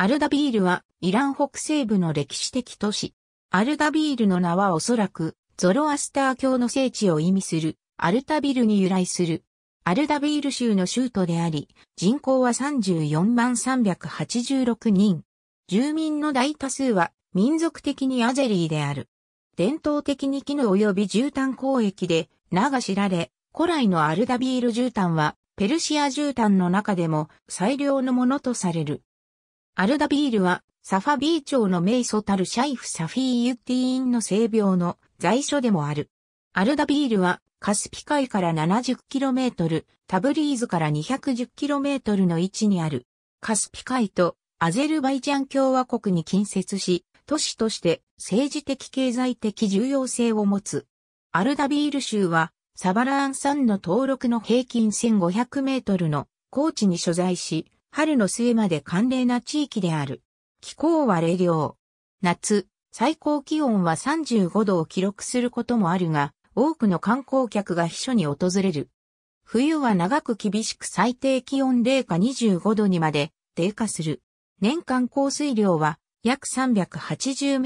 アルダビールはイラン北西部の歴史的都市。アルダビールの名はおそらくゾロアスター教の聖地を意味するアルタビルに由来する。アルダビール州の州都であり、人口は34万386人。住民の大多数は民族的にアゼリーである。伝統的に絹及び絨毯交易で名が知られ、古来のアルダビール絨毯はペルシア絨毯の中でも最良のものとされる。アルダビールは、サファビー町の名祖たるシャイフ・サフィーユッティーンの性病の在所でもある。アルダビールは、カスピ海から 70km、タブリーズから 210km の位置にある。カスピ海とアゼルバイジャン共和国に近接し、都市として政治的経済的重要性を持つ。アルダビール州は、サバラーン山の登録の平均1500メートルの高地に所在し、春の末まで寒冷な地域である。気候は冷涼。夏、最高気温は35度を記録することもあるが、多くの観光客が秘書に訪れる。冬は長く厳しく最低気温0下25度にまで低下する。年間降水量は約3 8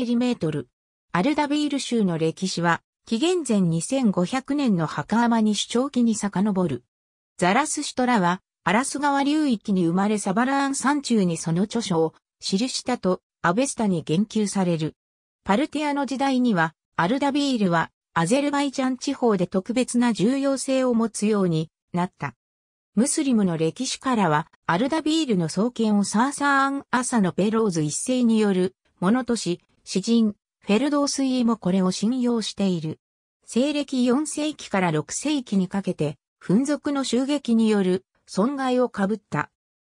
0トル。アルダビール州の歴史は、紀元前2500年の墓浜に主張期に遡る。ザラスシュトラは、アラス川流域に生まれサバラーン山中にその著書を、記したと、アベスタに言及される。パルティアの時代には、アルダビールは、アゼルバイジャン地方で特別な重要性を持つようになった。ムスリムの歴史からは、アルダビールの創建をサーサーン・アサのベローズ一世による、ものとし、詩人、フェルドースイもこれを信用している。西暦4世紀から6世紀にかけて、紛族の襲撃による損害をかぶった。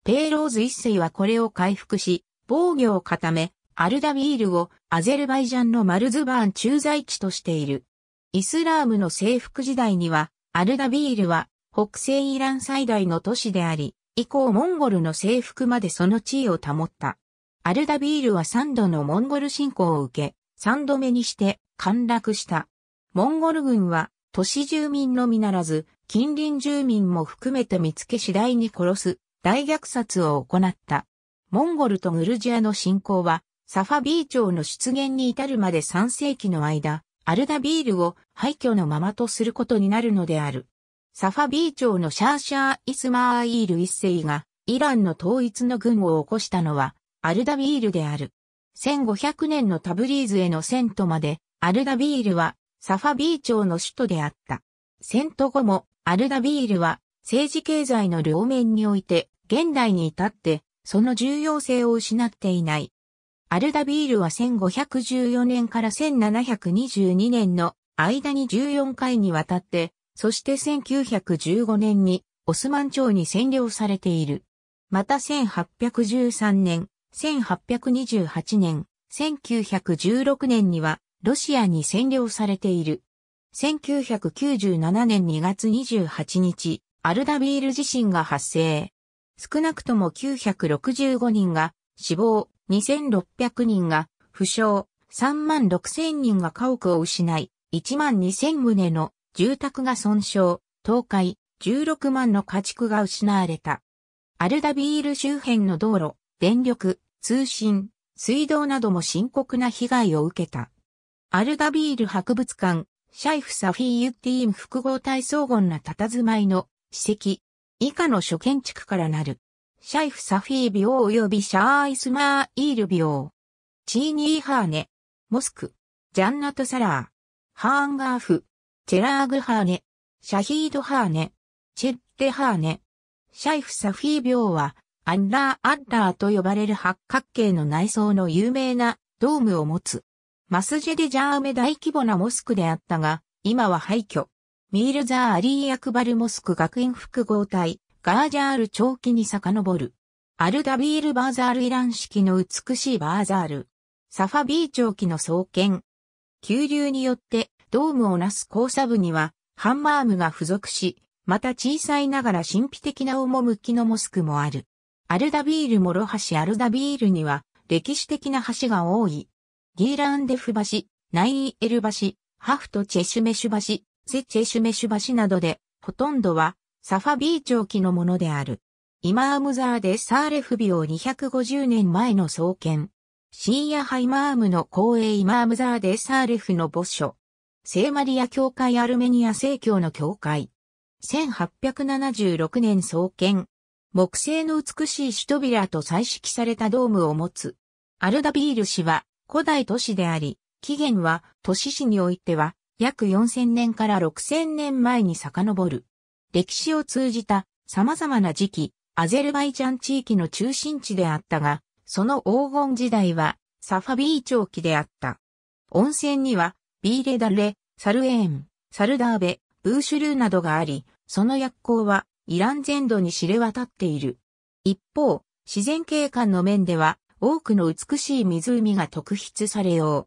ペーローズ一世はこれを回復し、防御を固め、アルダビールをアゼルバイジャンのマルズバーン駐在地としている。イスラームの征服時代には、アルダビールは北西イラン最大の都市であり、以降モンゴルの征服までその地位を保った。アルダビールは3度のモンゴル侵攻を受け、3度目にして陥落した。モンゴル軍は都市住民のみならず、近隣住民も含めて見つけ次第に殺す大虐殺を行った。モンゴルとグルジアの侵攻は、サファビー朝の出現に至るまで3世紀の間、アルダビールを廃墟のままとすることになるのである。サファビー朝のシャーシャー・イスマーイール一世が、イランの統一の軍を起こしたのは、アルダビールである。1500年のタブリーズへの遷都まで、アルダビールは、サファビー朝の首都であった。戦闘後も、アルダビールは政治経済の両面において現代に至ってその重要性を失っていない。アルダビールは1514年から1722年の間に14回にわたって、そして1915年にオスマン朝に占領されている。また1813年、1828年、1916年にはロシアに占領されている。1997年2月28日、アルダビール地震が発生。少なくとも965人が死亡、2600人が負傷、3万6000人が家屋を失い、1万2000棟の住宅が損傷、倒壊、16万の家畜が失われた。アルダビール周辺の道路、電力、通信、水道なども深刻な被害を受けた。アルダビール博物館、シャイフ・サフィー・ユッティーン複合体荘厳な佇まいの史跡。以下の諸建築からなる。シャイフ・サフィービオー及びシャーイスマー・イールビー。チーニー・ハーネ。モスク。ジャンナト・サラー。ハーンガーフ。チェラーグ・ハーネ。シャヒード・ハーネ。チェッテ・ハーネ。シャイフ・サフィービーは、アンラー・アッラーと呼ばれる八角形の内装の有名なドームを持つ。マスジェデジャーメ大規模なモスクであったが、今は廃墟。ミールザー・アリー・アクバルモスク学園複合体、ガージャール長期に遡る。アルダビール・バーザール・イラン式の美しいバーザール。サファビー長期の創建。急流によってドームをなす交差部にはハンマームが付属し、また小さいながら神秘的な趣のモスクもある。アルダビール・モロハシ・アルダビールには歴史的な橋が多い。ギーランデフ橋、ナイーエル橋、ハフトチェシュメシュ橋、セチェシュメシュ橋などで、ほとんどはサファビー長期のものである。イマームザーでサーレフビオ250年前の創建。シーヤハイマームの公営イマームザーデサーレフの墓所。聖マリア教会アルメニア正教の教会。1876年創建。木製の美しい首扉と彩色されたドームを持つ。アルダビール氏は古代都市であり、起源は都市史においては約4000年から6000年前に遡る。歴史を通じた様々な時期、アゼルバイジャン地域の中心地であったが、その黄金時代はサファビー長期であった。温泉にはビーレダレ、サルエーン、サルダーベ、ブーシュルーなどがあり、その薬効はイラン全土に知れ渡っている。一方、自然景観の面では多くの美しい湖が特筆されよ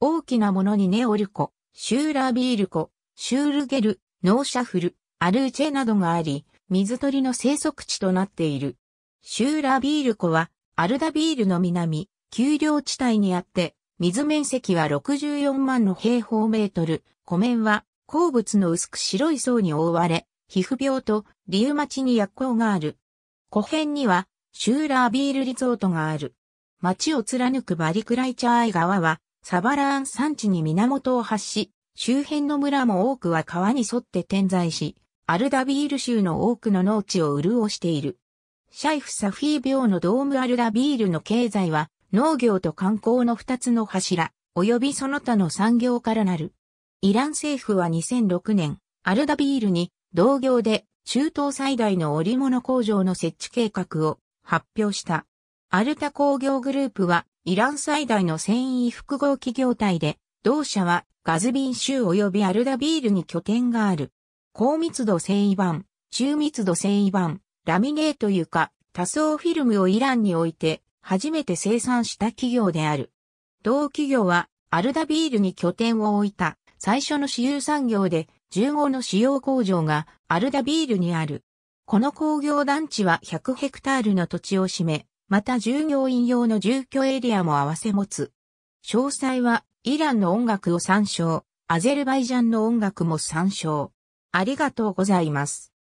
う。大きなものにネオル湖、シューラービール湖、シュールゲル、ノーシャフル、アルーチェなどがあり、水鳥の生息地となっている。シューラービール湖は、アルダビールの南、丘陵地帯にあって、水面積は64万の平方メートル、湖面は鉱物の薄く白い層に覆われ、皮膚病とリウマチに薬効がある。湖辺にはシューラービールリゾートがある。町を貫くバリクライチャーイ川は、サバラーン山地に源を発し、周辺の村も多くは川に沿って点在し、アルダビール州の多くの農地を潤している。シャイフ・サフィー病のドームアルダビールの経済は、農業と観光の二つの柱、及びその他の産業からなる。イラン政府は2006年、アルダビールに、同業で中東最大の織物工場の設置計画を発表した。アルタ工業グループは、イラン最大の繊維複合企業体で、同社はガズビン州及びアルダビールに拠点がある。高密度繊維板、中密度繊維板、ラミネート床、多層フィルムをイランにおいて、初めて生産した企業である。同企業は、アルダビールに拠点を置いた、最初の私有産業で、15の主要工場がアルダビールにある。この工業団地は100ヘクタールの土地を占め、また従業員用の住居エリアも合わせ持つ。詳細は、イランの音楽を参照、アゼルバイジャンの音楽も参照。ありがとうございます。